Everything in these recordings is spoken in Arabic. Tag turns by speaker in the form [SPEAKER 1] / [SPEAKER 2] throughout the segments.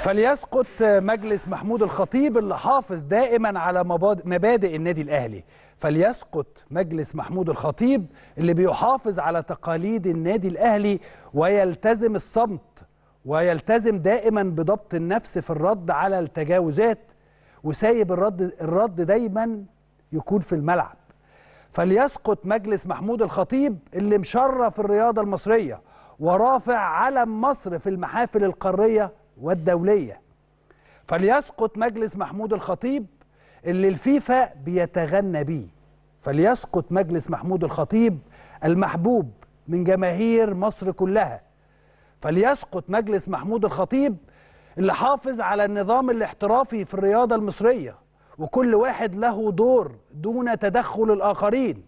[SPEAKER 1] فليسقط مجلس محمود الخطيب اللي حافظ دائما على مبادئ النادي الاهلي فليسقط مجلس محمود الخطيب اللي بيحافظ على تقاليد النادي الاهلي ويلتزم الصمت ويلتزم دائما بضبط النفس في الرد على التجاوزات وسايب الرد الرد دايما يكون في الملعب فليسقط مجلس محمود الخطيب اللي مشرف الرياضه المصريه ورافع علم مصر في المحافل القاريه والدولية فليسقط مجلس محمود الخطيب اللي الفيفا بيتغنى بيه فليسقط مجلس محمود الخطيب المحبوب من جماهير مصر كلها فليسقط مجلس محمود الخطيب اللي حافظ على النظام الاحترافي في الرياضة المصرية وكل واحد له دور دون تدخل الآخرين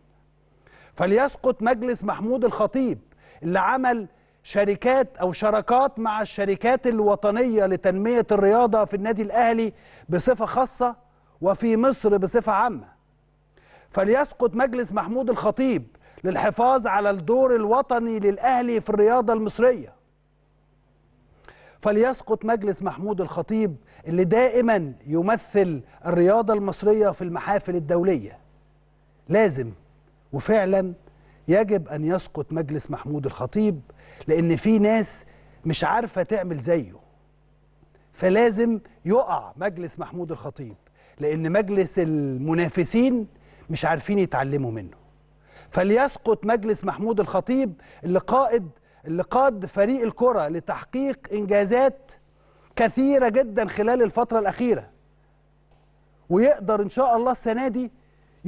[SPEAKER 1] فليسقط مجلس محمود الخطيب اللي عمل شركات او شراكات مع الشركات الوطنيه لتنميه الرياضه في النادي الاهلي بصفه خاصه وفي مصر بصفه عامه. فليسقط مجلس محمود الخطيب للحفاظ على الدور الوطني للاهلي في الرياضه المصريه. فليسقط مجلس محمود الخطيب اللي دائما يمثل الرياضه المصريه في المحافل الدوليه. لازم وفعلا يجب أن يسقط مجلس محمود الخطيب لأن في ناس مش عارفة تعمل زيه فلازم يقع مجلس محمود الخطيب لأن مجلس المنافسين مش عارفين يتعلموا منه فليسقط مجلس محمود الخطيب اللي قائد اللي قاد فريق الكرة لتحقيق إنجازات كثيرة جدا خلال الفترة الأخيرة ويقدر إن شاء الله السنة دي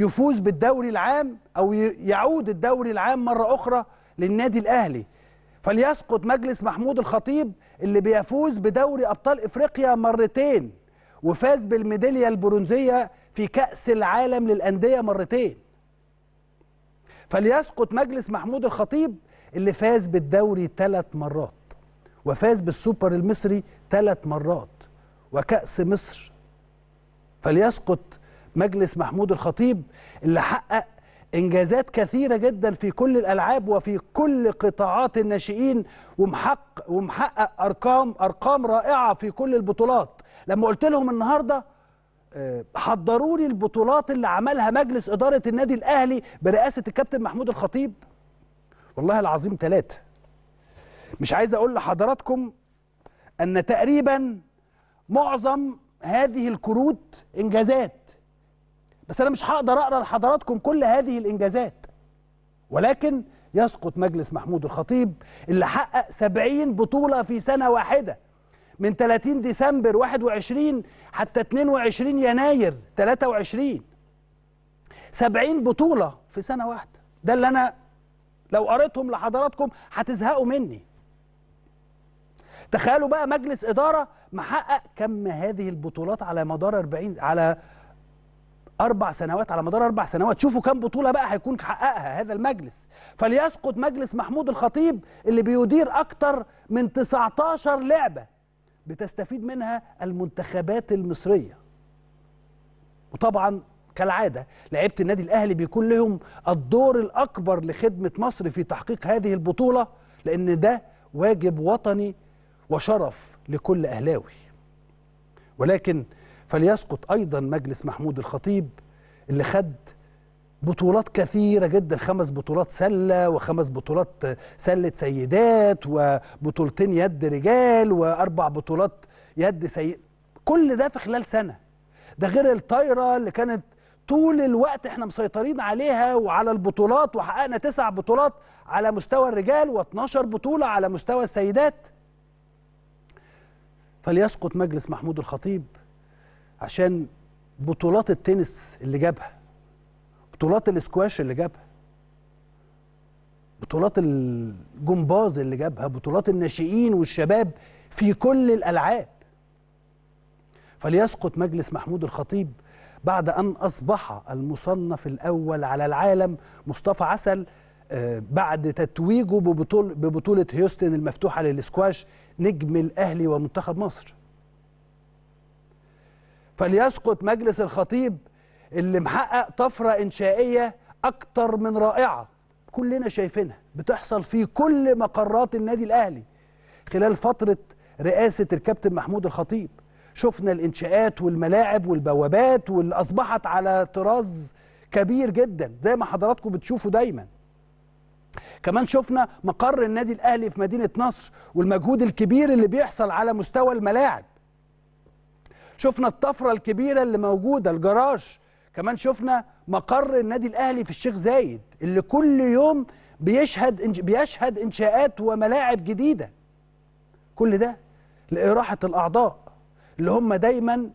[SPEAKER 1] يفوز بالدوري العام أو يعود الدوري العام مرة أخرى للنادي الأهلي فليسقط مجلس محمود الخطيب اللي بيفوز بدوري أبطال إفريقيا مرتين وفاز بالميدالية البرونزية في كأس العالم للأندية مرتين فليسقط مجلس محمود الخطيب اللي فاز بالدوري ثلاث مرات وفاز بالسوبر المصري ثلاث مرات وكأس مصر فليسقط مجلس محمود الخطيب اللي حقق انجازات كثيره جدا في كل الالعاب وفي كل قطاعات الناشئين ومحقق ومحقق ارقام ارقام رائعه في كل البطولات لما قلت لهم النهارده آه، حضروا لي البطولات اللي عملها مجلس اداره النادي الاهلي برئاسه الكابتن محمود الخطيب والله العظيم ثلاثه مش عايز اقول لحضراتكم ان تقريبا معظم هذه الكروت انجازات بس انا مش هقدر اقرا لحضراتكم كل هذه الانجازات ولكن يسقط مجلس محمود الخطيب اللي حقق 70 بطوله في سنه واحده من 30 ديسمبر 21 حتى 22 يناير 23 70 بطوله في سنه واحده ده اللي انا لو قريتهم لحضراتكم هتزهقوا مني تخيلوا بقى مجلس اداره محقق كم هذه البطولات على مدار 40 على اربع سنوات على مدار اربع سنوات شوفوا كم بطوله بقى هيكون حققها هذا المجلس فليسقط مجلس محمود الخطيب اللي بيدير اكتر من 19 لعبه بتستفيد منها المنتخبات المصريه وطبعا كالعاده لعيبه النادي الاهلي بيكون لهم الدور الاكبر لخدمه مصر في تحقيق هذه البطوله لان ده واجب وطني وشرف لكل اهلاوي ولكن فليسقط أيضا مجلس محمود الخطيب اللي خد بطولات كثيرة جدا خمس بطولات سلة وخمس بطولات سلة سيدات وبطولتين يد رجال وأربع بطولات يد سيد كل ده في خلال سنة ده غير الطايرة اللي كانت طول الوقت احنا مسيطرين عليها وعلى البطولات وحققنا تسع بطولات على مستوى الرجال و12 بطولة على مستوى السيدات فليسقط مجلس محمود الخطيب عشان بطولات التنس اللي جابها بطولات الاسكواش اللي جابها بطولات الجمباز اللي جابها بطولات الناشئين والشباب في كل الالعاب فليسقط مجلس محمود الخطيب بعد ان اصبح المصنف الاول على العالم مصطفى عسل آه، بعد تتويجه ببطول ببطوله هيوستن المفتوحه للاسكواش نجم الاهلي ومنتخب مصر فليسقط مجلس الخطيب اللي محقق طفرة إنشائية أكتر من رائعة كلنا شايفينها بتحصل في كل مقرات النادي الأهلي خلال فترة رئاسة الكابتن محمود الخطيب شفنا الإنشاءات والملاعب والبوابات واللي أصبحت على طراز كبير جدا زي ما حضراتكم بتشوفوا دايما كمان شفنا مقر النادي الأهلي في مدينة نصر والمجهود الكبير اللي بيحصل على مستوى الملاعب شفنا الطفره الكبيره اللي موجوده الجراج كمان شفنا مقر النادي الاهلي في الشيخ زايد اللي كل يوم بيشهد بيشهد انشاءات وملاعب جديده كل ده لاراحه الاعضاء اللي هم دايما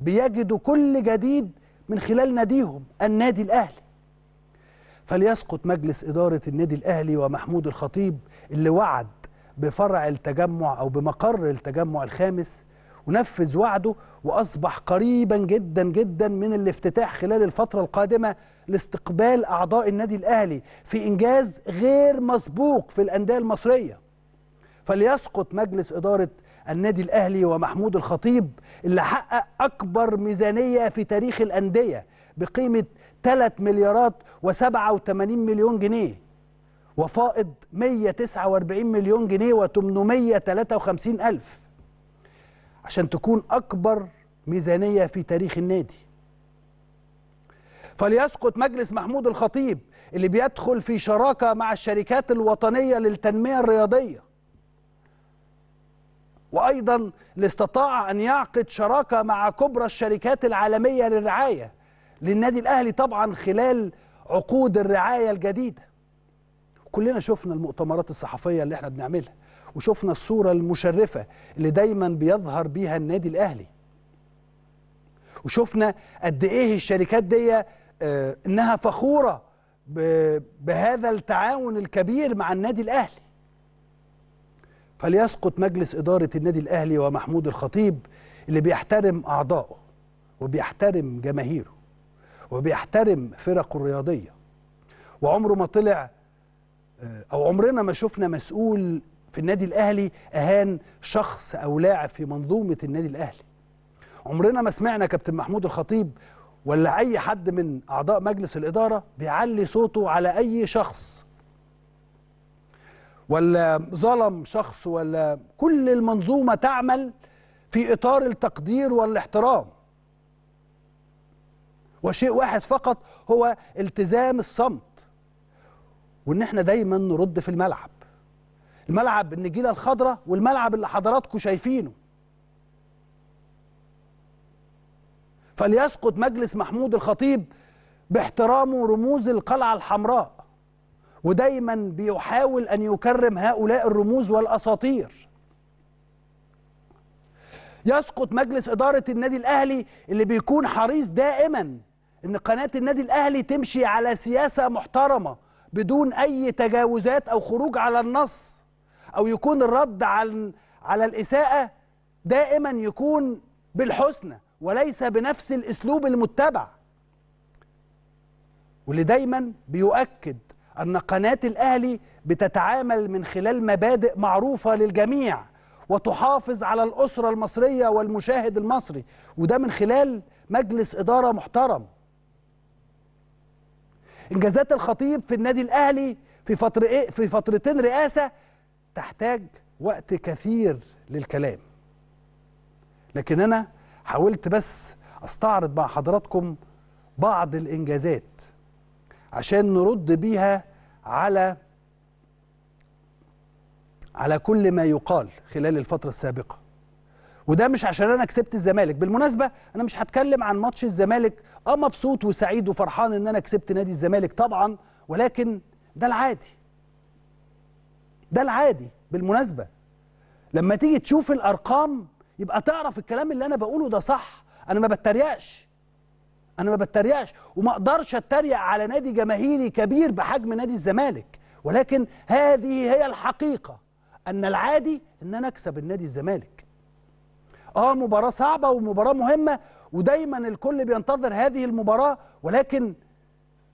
[SPEAKER 1] بيجدوا كل جديد من خلال ناديهم النادي الاهلي فليسقط مجلس اداره النادي الاهلي ومحمود الخطيب اللي وعد بفرع التجمع او بمقر التجمع الخامس ونفذ وعده وأصبح قريبا جدا جدا من الافتتاح خلال الفترة القادمة لاستقبال أعضاء النادي الأهلي في إنجاز غير مسبوق في الأندية المصرية فليسقط مجلس إدارة النادي الأهلي ومحمود الخطيب اللي حقق أكبر ميزانية في تاريخ الأندية بقيمة 3 مليارات و87 مليون جنيه وفائض 149 مليون جنيه و853 ألف عشان تكون أكبر ميزانية في تاريخ النادي فليسقط مجلس محمود الخطيب اللي بيدخل في شراكة مع الشركات الوطنية للتنمية الرياضية وأيضا لاستطاع أن يعقد شراكة مع كبرى الشركات العالمية للرعاية للنادي الأهلي طبعا خلال عقود الرعاية الجديدة كلنا شفنا المؤتمرات الصحفية اللي احنا بنعملها وشفنا الصورة المشرفة اللي دايما بيظهر بيها النادي الأهلي وشفنا قد إيه الشركات دي آه، إنها فخورة بهذا التعاون الكبير مع النادي الأهلي فليسقط مجلس إدارة النادي الأهلي ومحمود الخطيب اللي بيحترم أعضائه وبيحترم جماهيره وبيحترم فرقه الرياضية وعمره ما طلع آه، أو عمرنا ما شفنا مسؤول في النادي الاهلي اهان شخص او لاعب في منظومه النادي الاهلي عمرنا ما سمعنا كابتن محمود الخطيب ولا اي حد من اعضاء مجلس الاداره بيعلي صوته على اي شخص ولا ظلم شخص ولا كل المنظومه تعمل في اطار التقدير والاحترام وشيء واحد فقط هو التزام الصمت وان احنا دايما نرد في الملعب الملعب النجيله الخضراء والملعب اللي حضراتكم شايفينه فليسقط مجلس محمود الخطيب باحترامه رموز القلعه الحمراء ودايما بيحاول ان يكرم هؤلاء الرموز والاساطير يسقط مجلس اداره النادي الاهلي اللي بيكون حريص دائما ان قناه النادي الاهلي تمشي على سياسه محترمه بدون اي تجاوزات او خروج على النص أو يكون الرد عن على الإساءة دائما يكون بالحسنى وليس بنفس الأسلوب المتبع واللي دايما بيؤكد أن قناة الأهلي بتتعامل من خلال مبادئ معروفة للجميع وتحافظ على الأسرة المصرية والمشاهد المصري وده من خلال مجلس إدارة محترم إنجازات الخطيب في النادي الأهلي في, فتره إيه؟ في فترتين رئاسة تحتاج وقت كثير للكلام لكن أنا حاولت بس أستعرض مع حضراتكم بعض الإنجازات عشان نرد بيها على على كل ما يقال خلال الفترة السابقة وده مش عشان انا كسبت الزمالك بالمناسبة انا مش هتكلم عن ماتش الزمالك اه مبسوط وسعيد وفرحان ان انا كسبت نادي الزمالك طبعا ولكن ده العادي ده العادي بالمناسبة لما تيجي تشوف الأرقام يبقى تعرف الكلام اللي أنا بقوله ده صح أنا ما بتريقش أنا ما بتريقش وما أقدرش أتريق على نادي جماهيري كبير بحجم نادي الزمالك ولكن هذه هي الحقيقة أن العادي أن أنا أكسب النادي الزمالك آه مباراة صعبة ومباراة مهمة ودايما الكل بينتظر هذه المباراة ولكن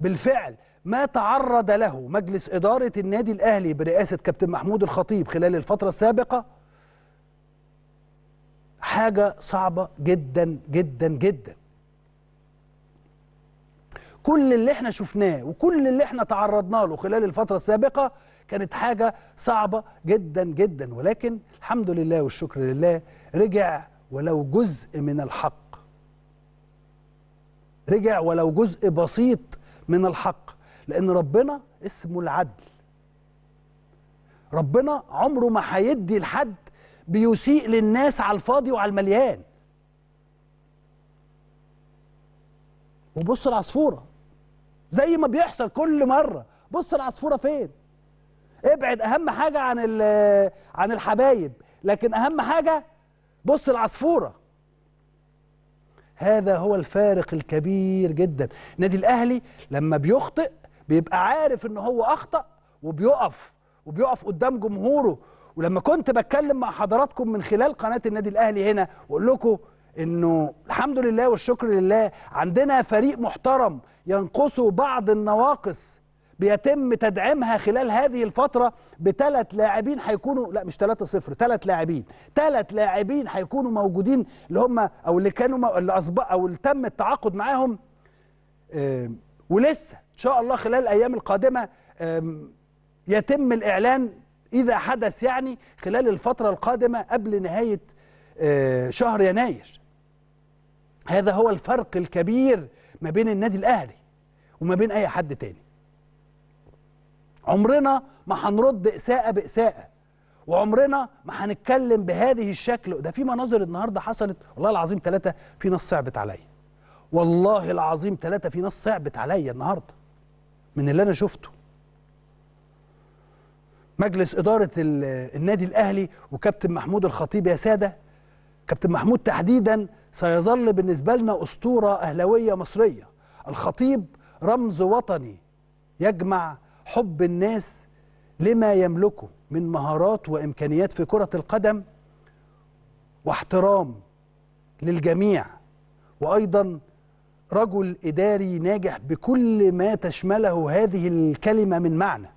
[SPEAKER 1] بالفعل ما تعرض له مجلس إدارة النادي الأهلي برئاسة كابتن محمود الخطيب خلال الفترة السابقة حاجة صعبة جدا جدا جدا كل اللي احنا شفناه وكل اللي احنا تعرضنا له خلال الفترة السابقة كانت حاجة صعبة جدا جدا ولكن الحمد لله والشكر لله رجع ولو جزء من الحق رجع ولو جزء بسيط من الحق لأن ربنا اسمه العدل ربنا عمره ما هيدي لحد بيسيء للناس على الفاضي وعلى المليان وبص العصفوره زي ما بيحصل كل مره بص العصفوره فين ابعد اهم حاجه عن عن الحبايب لكن اهم حاجه بص العصفوره هذا هو الفارق الكبير جدا نادي الاهلي لما بيخطئ بيبقى عارف ان هو اخطا وبيقف وبيقف قدام جمهوره ولما كنت بتكلم مع حضراتكم من خلال قناه النادي الاهلي هنا واقول لكم انه الحمد لله والشكر لله عندنا فريق محترم ينقصه بعض النواقص بيتم تدعيمها خلال هذه الفتره بثلاث لاعبين هيكونوا لا مش 3 0 ثلاث لاعبين ثلاث لاعبين هيكونوا موجودين اللي هم او اللي كانوا اللي اصبح او اللي تم التعاقد معاهم ولسه ان شاء الله خلال الايام القادمه يتم الاعلان اذا حدث يعني خلال الفتره القادمه قبل نهايه آه، شهر يناير هذا هو الفرق الكبير ما بين النادي الاهلي وما بين اي حد تاني عمرنا ما هنرد اساءه باساءه وعمرنا ما هنتكلم بهذه الشكل ده في مناظر النهارده حصلت والله العظيم ثلاثه في ناس صعبت عليا والله العظيم ثلاثة في ناس صعبت عليا النهاردة من اللي أنا شفته مجلس إدارة النادي الأهلي وكابتن محمود الخطيب يا سادة كابتن محمود تحديدا سيظل بالنسبة لنا أسطورة أهلوية مصرية الخطيب رمز وطني يجمع حب الناس لما يملكه من مهارات وإمكانيات في كرة القدم واحترام للجميع وأيضا رجل إداري ناجح بكل ما تشمله هذه الكلمة من معنى